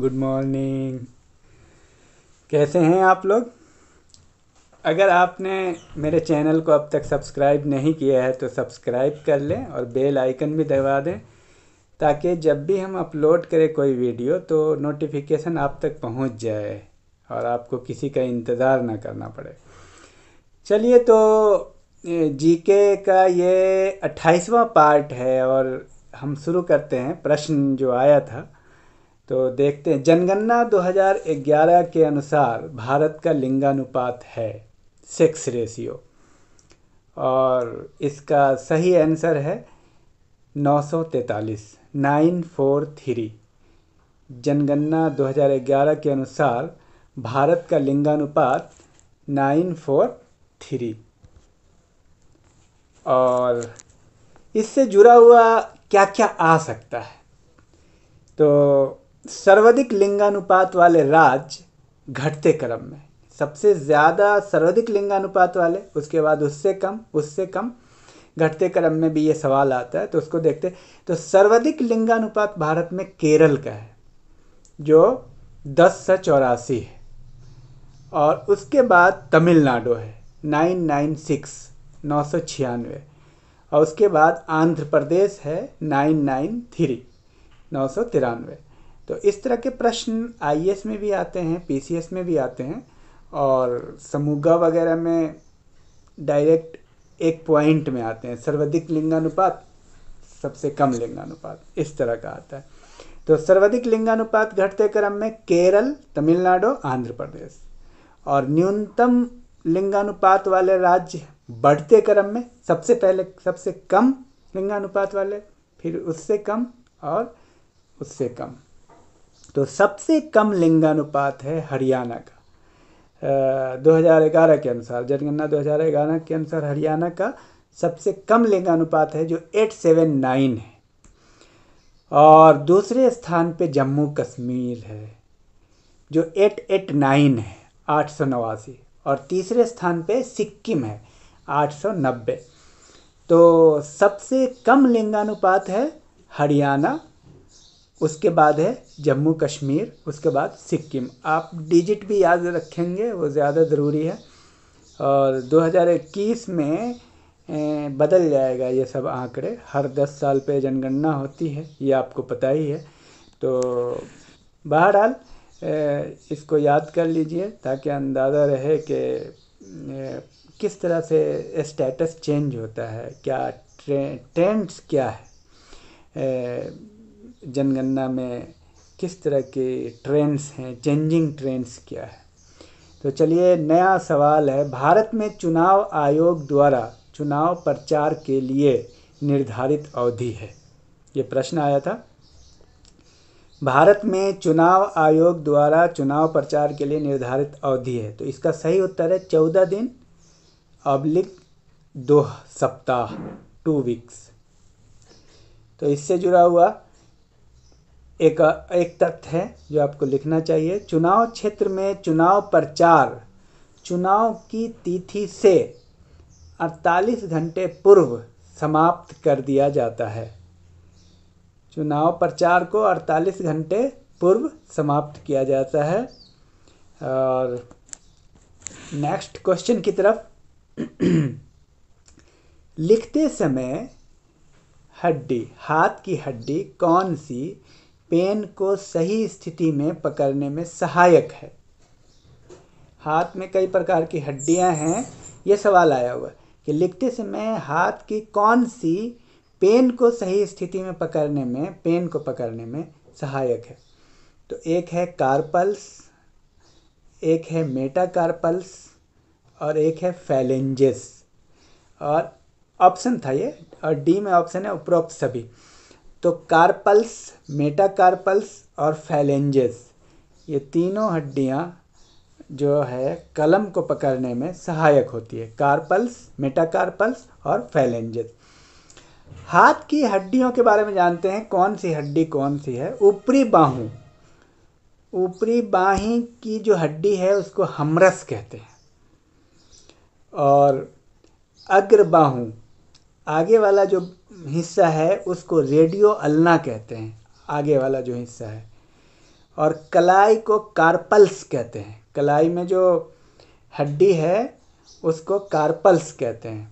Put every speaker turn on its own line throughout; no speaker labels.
Good morning कैसे हैं आप लोग अगर आपने मेरे चैनल को अब तक सब्सक्राइब नहीं किया है तो सब्सक्राइब कर लें और बेल आइकन भी दबा दें ताकि जब भी हम अपलोड करें कोई वीडियो तो नोटिफिकेशन आप तक पहुंच जाए और आपको किसी का इंतज़ार ना करना पड़े चलिए तो जीके का ये अट्ठाईसवां पार्ट है और हम शुरू करते हैं प्रश्न जो आया था तो देखते हैं जनगणना 2011 के अनुसार भारत का लिंगानुपात है सेक्स रेशियो और इसका सही आंसर है 943 943 जनगणना 2011 के अनुसार भारत का लिंगानुपात 943 और इससे जुड़ा हुआ क्या क्या आ सकता है तो सर्वाधिक लिंगानुपात वाले राज्य घटते क्रम में सबसे ज़्यादा सर्वाधिक लिंगानुपात वाले उसके बाद उससे कम उससे कम घटते क्रम में भी ये सवाल आता है तो उसको देखते तो सर्वाधिक लिंगानुपात भारत में केरल का है जो दस से चौरासी है और उसके बाद तमिलनाडु है नाइन नाइन सिक्स नौ सौ छियानवे और उसके बाद आंध्र प्रदेश है नाइन नाइन थ्री नौ सौ तिरानवे तो इस तरह के प्रश्न आई में भी आते हैं पी में भी आते हैं और समूगा वगैरह में डायरेक्ट एक पॉइंट में आते हैं सर्वाधिक लिंगानुपात सबसे कम लिंगानुपात इस तरह का आता है तो सर्वाधिक लिंगानुपात घटते क्रम में केरल तमिलनाडु आंध्र प्रदेश और न्यूनतम लिंगानुपात वाले राज्य बढ़ते क्रम में सबसे पहले सबसे कम लिंगानुपात वाले फिर उससे कम और उससे कम तो सबसे कम लिंगानुपात है हरियाणा का दो हज़ार ग्यारह के अनुसार जनगणना दो हज़ार ग्यारह के अनुसार हरियाणा का सबसे कम लिंगानुपात है जो एट सेवन नाइन है और दूसरे स्थान पे जम्मू कश्मीर है जो एट एट नाइन है आठ सौ नवासी और तीसरे स्थान पे सिक्किम है आठ सौ नब्बे तो सबसे कम लिंगानुपात है हरियाणा उसके बाद है जम्मू कश्मीर उसके बाद सिक्किम आप डिजिट भी याद रखेंगे वो ज़्यादा ज़रूरी है और 2021 में बदल जाएगा ये सब आंकड़े हर 10 साल पे जनगणना होती है ये आपको पता ही है तो बहरहाल इसको याद कर लीजिए ताकि अंदाज़ा रहे कि किस तरह से स्टेटस चेंज होता है क्या ट्रे, ट्रेंड्स क्या है जनगणना में किस तरह के ट्रेंड्स हैं चेंजिंग ट्रेंड्स क्या है तो चलिए नया सवाल है भारत में चुनाव आयोग द्वारा चुनाव प्रचार के लिए निर्धारित अवधि है ये प्रश्न आया था भारत में चुनाव आयोग द्वारा चुनाव प्रचार के लिए निर्धारित अवधि है तो इसका सही उत्तर है चौदह दिन अब्लिक दो सप्ताह टू वीक्स तो इससे जुड़ा हुआ एक एक तथ्य है जो आपको लिखना चाहिए चुनाव क्षेत्र में चुनाव प्रचार चुनाव की तिथि से 48 घंटे पूर्व समाप्त कर दिया जाता है चुनाव प्रचार को 48 घंटे पूर्व समाप्त किया जाता है और नेक्स्ट क्वेश्चन की तरफ लिखते समय हड्डी हाथ की हड्डी कौन सी पेन को सही स्थिति में पकड़ने में सहायक है हाथ में कई प्रकार की हड्डियां हैं ये सवाल आया हुआ कि लिखते समय हाथ की कौन सी पेन को सही स्थिति में पकड़ने में पेन को पकड़ने में सहायक है तो एक है कार्पल्स एक है मेटाकार्पल्स और एक है फैलेंजेस और ऑप्शन था ये और डी में ऑप्शन है उपरोक्त सभी तो कार्पल्स मेटाकार्पल्स और फैलेंजेस ये तीनों हड्डियाँ जो है कलम को पकड़ने में सहायक होती है कार्पल्स मेटाकार्पल्स और फैलेंजेस हाथ की हड्डियों के बारे में जानते हैं कौन सी हड्डी कौन सी है ऊपरी बाहू ऊपरी बाही की जो हड्डी है उसको हमरस कहते हैं और अग्र बाहू आगे वाला जो हिस्सा है उसको रेडियो अलना कहते हैं आगे वाला जो हिस्सा है और कलाई को कार्पल्स कहते हैं कलाई में जो हड्डी है उसको कार्पल्स कहते हैं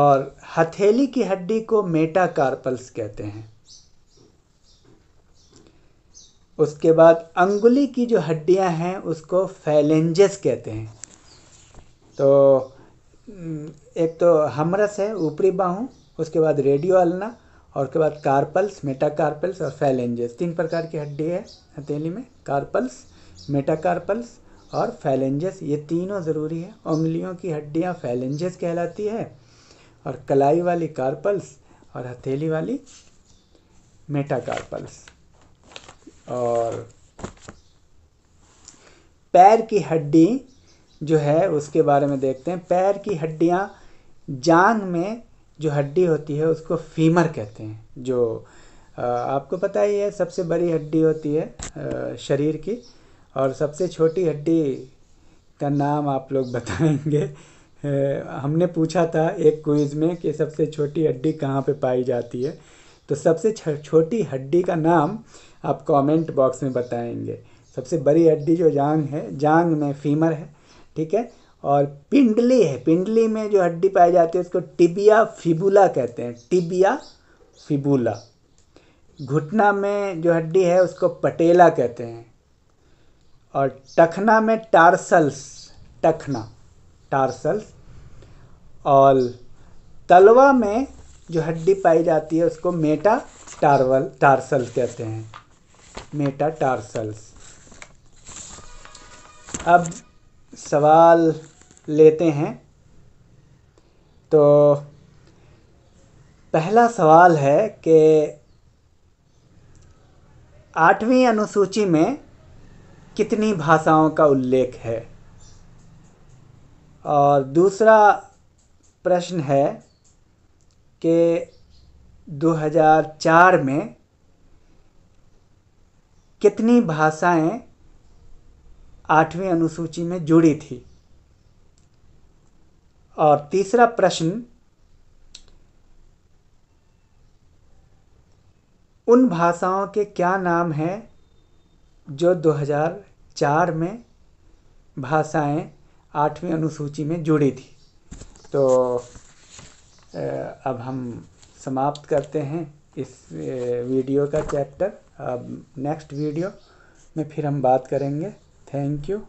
और हथेली की हड्डी को मेटा कार्पल्स कहते हैं उसके बाद अंगुली की जो हड्डियां हैं उसको फैलेंजेस कहते हैं तो हम्म, एक तो हमरस है ऊपरी बाहू उसके बाद रेडियो अलना और उसके बाद कार्पल्स मेटाकार्पल्स और फैलेंजेस तीन प्रकार की हड्डी है हथेली में कार्पल्स मेटाकार्पल्स और फैलेंजेस ये तीनों ज़रूरी है उंगलियों की हड्डियाँ फैलेंजेस कहलाती है और कलाई वाली कार्पल्स और हथेली वाली मेटाकार्पल्स और पैर की हड्डी जो है उसके बारे में देखते हैं पैर की हड्डियाँ जांग में जो हड्डी होती है उसको फीमर कहते हैं जो आपको पता ही है सबसे बड़ी हड्डी होती है शरीर की और सबसे छोटी हड्डी का नाम आप लोग बताएंगे हमने पूछा था एक क्विज़ में कि सबसे छोटी हड्डी कहाँ पे पाई जाती है तो सबसे छोटी हड्डी का नाम आप कमेंट बॉक्स में बताएंगे सबसे बड़ी हड्डी जो जांग है जांग में फीमर है ठीक है और पिंडली है पिंडली में जो हड्डी पाई जाती है उसको टिबिया फिबुला कहते हैं टिबिया फिबुला घुटना में जो हड्डी है उसको पटेला कहते हैं और टखना में टार्सल्स टखना टार्सल्स और तलवा में जो हड्डी पाई जाती है उसको मेटा टारवल टार्सल कहते हैं मेटा टार्सल्स अब सवाल लेते हैं तो पहला सवाल है कि आठवीं अनुसूची में कितनी भाषाओं का उल्लेख है और दूसरा प्रश्न है कि 2004 में कितनी भाषाएं आठवीं अनुसूची में जुड़ी थी और तीसरा प्रश्न उन भाषाओं के क्या नाम हैं जो 2004 में भाषाएं आठवीं अनुसूची में जुड़ी थी तो अब हम समाप्त करते हैं इस वीडियो का चैप्टर अब नेक्स्ट वीडियो में फिर हम बात करेंगे Thank you.